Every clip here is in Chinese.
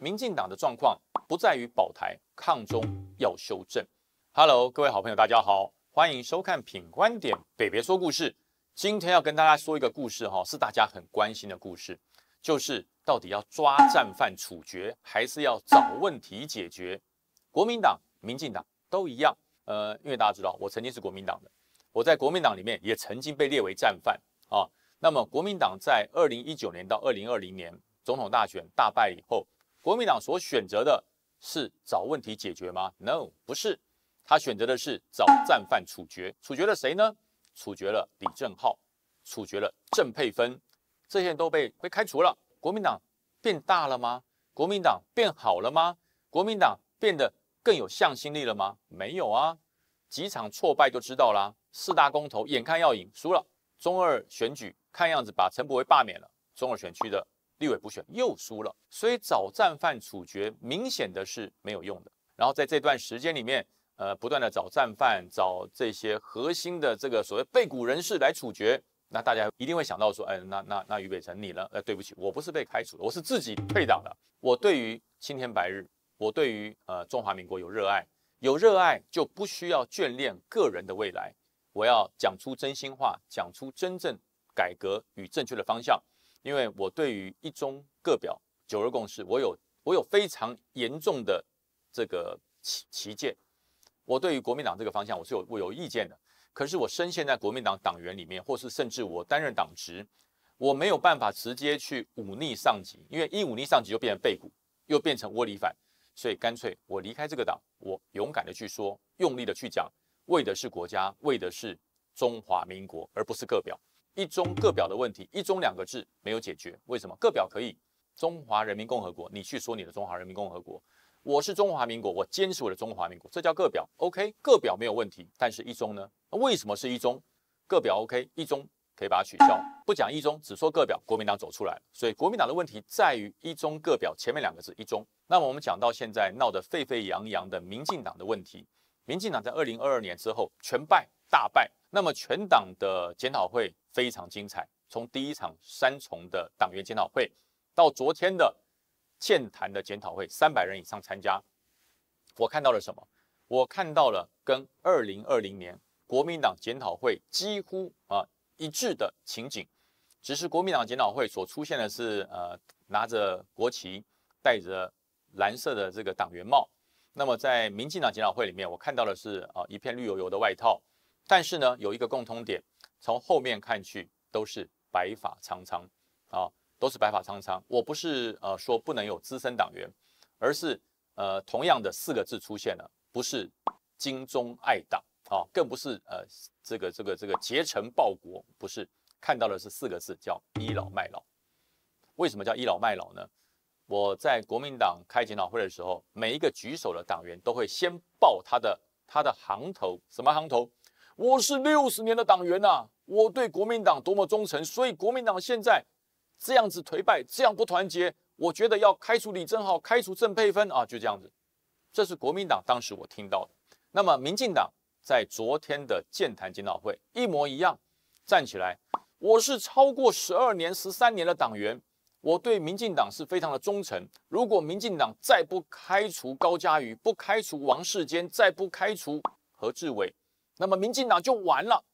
民进党的状况不在于保台抗中，要修正。Hello，各位好朋友，大家好，欢迎收看《品观点北北说故事》。今天要跟大家说一个故事，哈，是大家很关心的故事，就是到底要抓战犯处决，还是要找问题解决？国民党、民进党都一样。呃，因为大家知道，我曾经是国民党的，我在国民党里面也曾经被列为战犯啊。那么国民党在二零一九年到二零二零年总统大选大败以后。国民党所选择的是找问题解决吗？No，不是。他选择的是找战犯处决。处决了谁呢？处决了李正浩，处决了郑佩芬，这些都被被开除了。国民党变大了吗？国民党变好了吗？国民党变得更有向心力了吗？没有啊，几场挫败就知道啦。四大公投眼看要赢，输了。中二选举看样子把陈柏惟罢免了。中二选区的。立委补选又输了，所以找战犯处决明显的是没有用的。然后在这段时间里面，呃，不断的找战犯，找这些核心的这个所谓被鼓人士来处决，那大家一定会想到说，哎，那那那于北辰你呢？呃，对不起，我不是被开除的，我是自己退党的。我对于青天白日，我对于呃中华民国有热爱，有热爱就不需要眷恋个人的未来。我要讲出真心话，讲出真正改革与正确的方向。因为我对于一中各表九二共识，我有我有非常严重的这个旗旗见，我对于国民党这个方向我是有我有意见的。可是我深陷在国民党党员里面，或是甚至我担任党职，我没有办法直接去忤逆上级，因为一忤逆上级就变成背骨，又变成窝里反，所以干脆我离开这个党，我勇敢的去说，用力的去讲，为的是国家，为的是中华民国，而不是各表。一中各表的问题，一中两个字没有解决，为什么各表可以？中华人民共和国，你去说你的中华人民共和国，我是中华民国，我坚持我的中华民国，这叫各表，OK，各表没有问题。但是一中呢？为什么是一中？各表 OK，一中可以把它取消，不讲一中，只说各表，国民党走出来，所以国民党的问题在于一中各表前面两个字一中。那么我们讲到现在闹得沸沸扬扬的民进党的问题，民进党在二零二二年之后全败。大败。那么全党的检讨会非常精彩，从第一场三重的党员检讨会，到昨天的健谈的检讨会，三百人以上参加。我看到了什么？我看到了跟二零二零年国民党检讨会几乎啊一致的情景。只是国民党检讨会所出现的是呃拿着国旗，戴着蓝色的这个党员帽。那么在民进党检讨会里面，我看到的是啊一片绿油油的外套。但是呢，有一个共通点，从后面看去都是白发苍苍啊，都是白发苍苍。我不是呃说不能有资深党员，而是呃同样的四个字出现了，不是精忠爱党啊，更不是呃这个这个这个竭诚报国，不是看到的是四个字叫倚老卖老。为什么叫倚老卖老呢？我在国民党开检讨会的时候，每一个举手的党员都会先报他的他的行头，什么行头？我是六十年的党员呐，我对国民党多么忠诚，所以国民党现在这样子颓败，这样不团结，我觉得要开除李正浩，开除郑佩芬啊，就这样子。这是国民党当时我听到的。那么，民进党在昨天的建谈检讨会一模一样，站起来，我是超过十二年、十三年的党员，我对民进党是非常的忠诚。如果民进党再不开除高嘉瑜，不开除王世坚，再不开除何志伟。那么民进党就完了，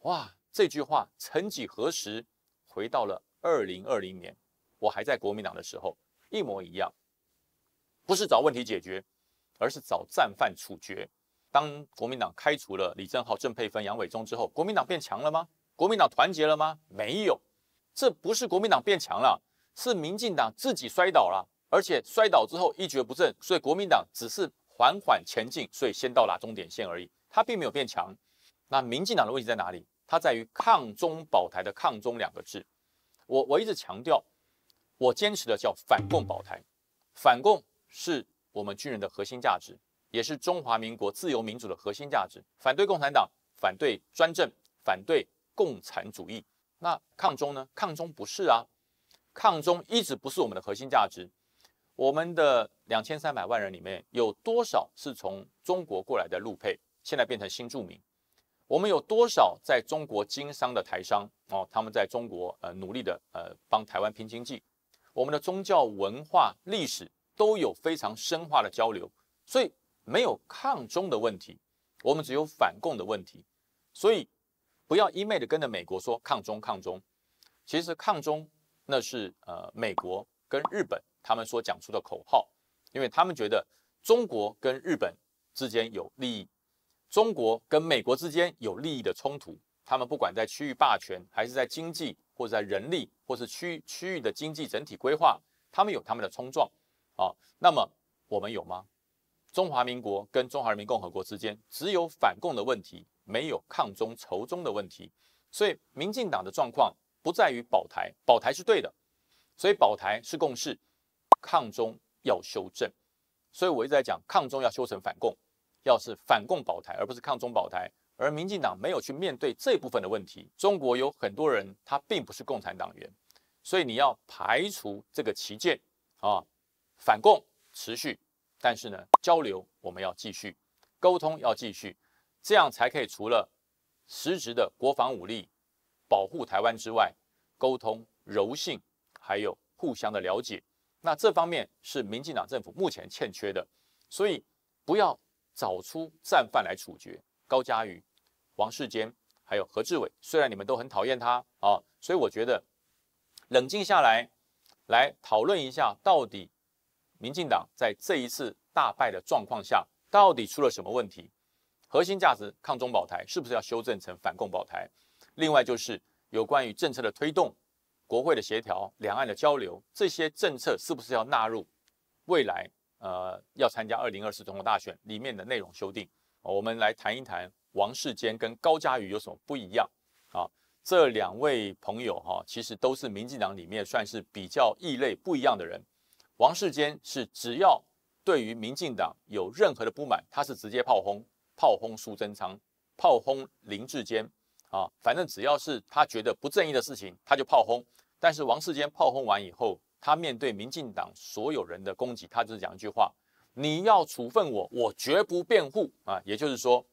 哇！这句话曾几何时回到了二零二零年，我还在国民党的时候，一模一样。不是找问题解决，而是找战犯处决。当国民党开除了李正浩、郑佩芬、杨伟忠之后，国民党变强了吗？国民党团结了吗？没有，这不是国民党变强了，是民进党自己摔倒了，而且摔倒之后一蹶不振，所以国民党只是缓缓前进，所以先到达终点线而已。他并没有变强。那民进党的问题在哪里？它在于“抗中保台”的“抗中”两个字。我我一直强调，我坚持的叫“反共保台”。反共是我们军人的核心价值，也是中华民国自由民主的核心价值。反对共产党，反对专政，反对共产主义。那抗中呢？抗中不是啊，抗中一直不是我们的核心价值。我们的两千三百万人里面有多少是从中国过来的路配？现在变成新著名，我们有多少在中国经商的台商哦？他们在中国呃努力的呃帮台湾拼经济，我们的宗教文化历史都有非常深化的交流，所以没有抗中的问题，我们只有反共的问题，所以不要一昧的跟着美国说抗中抗中，其实抗中那是呃美国跟日本他们所讲出的口号，因为他们觉得中国跟日本之间有利益。中国跟美国之间有利益的冲突，他们不管在区域霸权，还是在经济，或者在人力，或是区区域的经济整体规划，他们有他们的冲撞啊。那么我们有吗？中华民国跟中华人民共和国之间只有反共的问题，没有抗中仇中的问题。所以民进党的状况不在于保台，保台是对的，所以保台是共识，抗中要修正。所以我一直在讲，抗中要修成反共。要是反共保台，而不是抗中保台，而民进党没有去面对这部分的问题。中国有很多人，他并不是共产党员，所以你要排除这个旗舰啊，反共持续，但是呢，交流我们要继续，沟通要继续，这样才可以除了实质的国防武力保护台湾之外，沟通柔性还有互相的了解。那这方面是民进党政府目前欠缺的，所以不要。找出战犯来处决高嘉瑜、王世坚，还有何志伟。虽然你们都很讨厌他啊，所以我觉得冷静下来，来讨论一下，到底民进党在这一次大败的状况下，到底出了什么问题？核心价值抗中保台是不是要修正成反共保台？另外就是有关于政策的推动、国会的协调、两岸的交流，这些政策是不是要纳入未来？呃，要参加二零二四总统大选里面的内容修订，我们来谈一谈王世坚跟高嘉瑜有什么不一样啊？这两位朋友哈，其实都是民进党里面算是比较异类不一样的人。王世坚是只要对于民进党有任何的不满，他是直接炮轰，炮轰苏贞昌，炮轰林志坚啊，反正只要是他觉得不正义的事情，他就炮轰。但是王世坚炮轰完以后，他面对民进党所有人的攻击，他就是讲一句话：“你要处分我，我绝不辩护啊！”也就是说，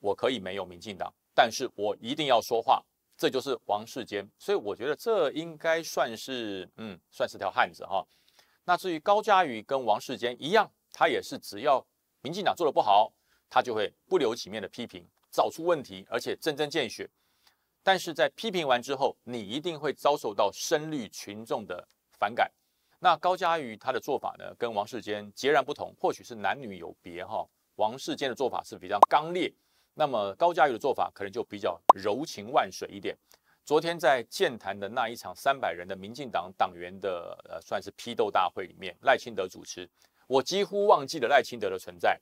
我可以没有民进党，但是我一定要说话。这就是王世坚，所以我觉得这应该算是嗯，算是条汉子哈。那至于高嘉瑜跟王世坚一样，他也是只要民进党做的不好，他就会不留情面的批评，找出问题，而且针针见血。但是在批评完之后，你一定会遭受到深绿群众的。反感，那高嘉瑜他的做法呢，跟王世坚截然不同，或许是男女有别哈。王世坚的做法是比较刚烈，那么高嘉瑜的做法可能就比较柔情万水一点。昨天在剑潭的那一场三百人的民进党党员的呃算是批斗大会里面，赖清德主持，我几乎忘记了赖清德的存在。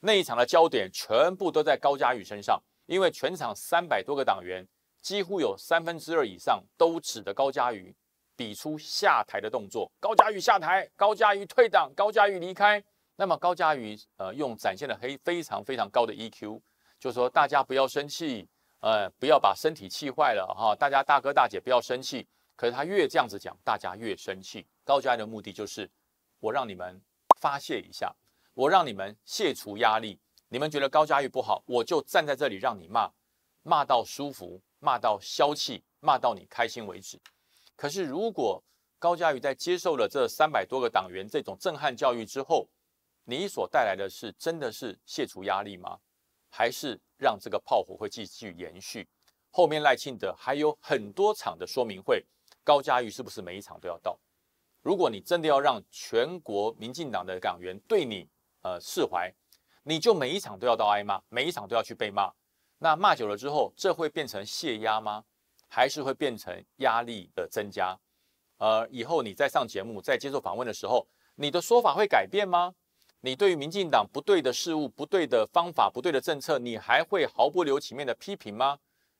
那一场的焦点全部都在高嘉瑜身上，因为全场三百多个党员，几乎有三分之二以上都指的高嘉瑜。比出下台的动作，高嘉玉下台，高嘉玉退党，高嘉玉离开。那么高嘉玉呃用展现了黑非常非常高的 EQ，就说大家不要生气，呃不要把身体气坏了哈，大家大哥大姐不要生气。可是他越这样子讲，大家越生气。高嘉玉的目的就是我让你们发泄一下，我让你们卸除压力。你们觉得高嘉玉不好，我就站在这里让你骂，骂到舒服，骂到消气，骂到你开心为止。可是，如果高嘉瑜在接受了这三百多个党员这种震撼教育之后，你所带来的是真的是卸除压力吗？还是让这个炮火会继续延续？后面赖庆德还有很多场的说明会，高嘉瑜是不是每一场都要到？如果你真的要让全国民进党的党员对你呃释怀，你就每一场都要到挨骂，每一场都要去被骂。那骂久了之后，这会变成泄压吗？还是会变成压力的增加，呃，以后你在上节目、在接受访问的时候，你的说法会改变吗？你对于民进党不对的事物、不对的方法、不对的政策，你还会毫不留情面的批评吗？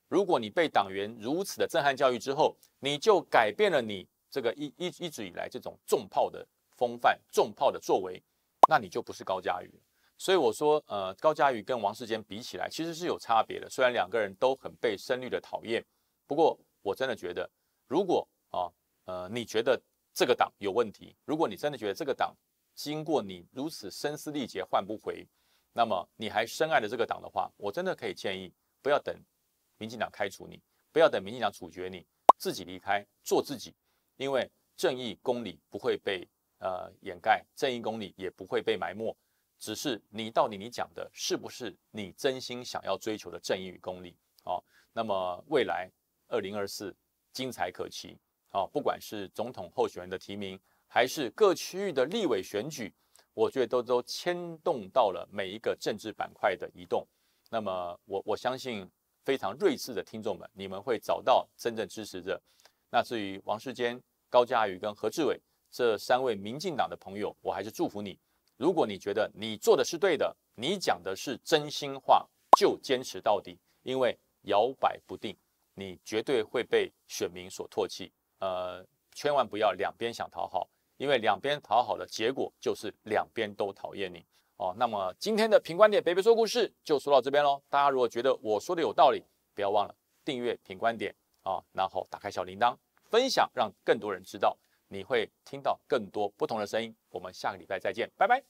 如果你被党员如此的震撼教育之后，你就改变了你这个一一一直以来这种重炮的风范、重炮的作为，那你就不是高嘉瑜了。所以我说，呃，高嘉瑜跟王世坚比起来，其实是有差别的。虽然两个人都很被深绿的讨厌。不过，我真的觉得，如果啊，呃，你觉得这个党有问题，如果你真的觉得这个党经过你如此声嘶力竭换不回，那么你还深爱着这个党的话，我真的可以建议，不要等民进党开除你，不要等民进党处决你，自己离开，做自己，因为正义公理不会被呃掩盖，正义公理也不会被埋没，只是你到底你讲的是不是你真心想要追求的正义与公理？好，那么未来。二零二四精彩可期啊！不管是总统候选人的提名，还是各区域的立委选举，我觉得都都牵动到了每一个政治板块的移动。那么，我我相信非常睿智的听众们，你们会找到真正支持者。那至于王世坚、高嘉瑜跟何志伟这三位民进党的朋友，我还是祝福你。如果你觉得你做的是对的，你讲的是真心话，就坚持到底，因为摇摆不定。你绝对会被选民所唾弃，呃，千万不要两边想讨好，因为两边讨好的结果就是两边都讨厌你哦。那么今天的评观点，北北说故事就说到这边喽。大家如果觉得我说的有道理，不要忘了订阅评观点啊，然后打开小铃铛，分享让更多人知道，你会听到更多不同的声音。我们下个礼拜再见，拜拜。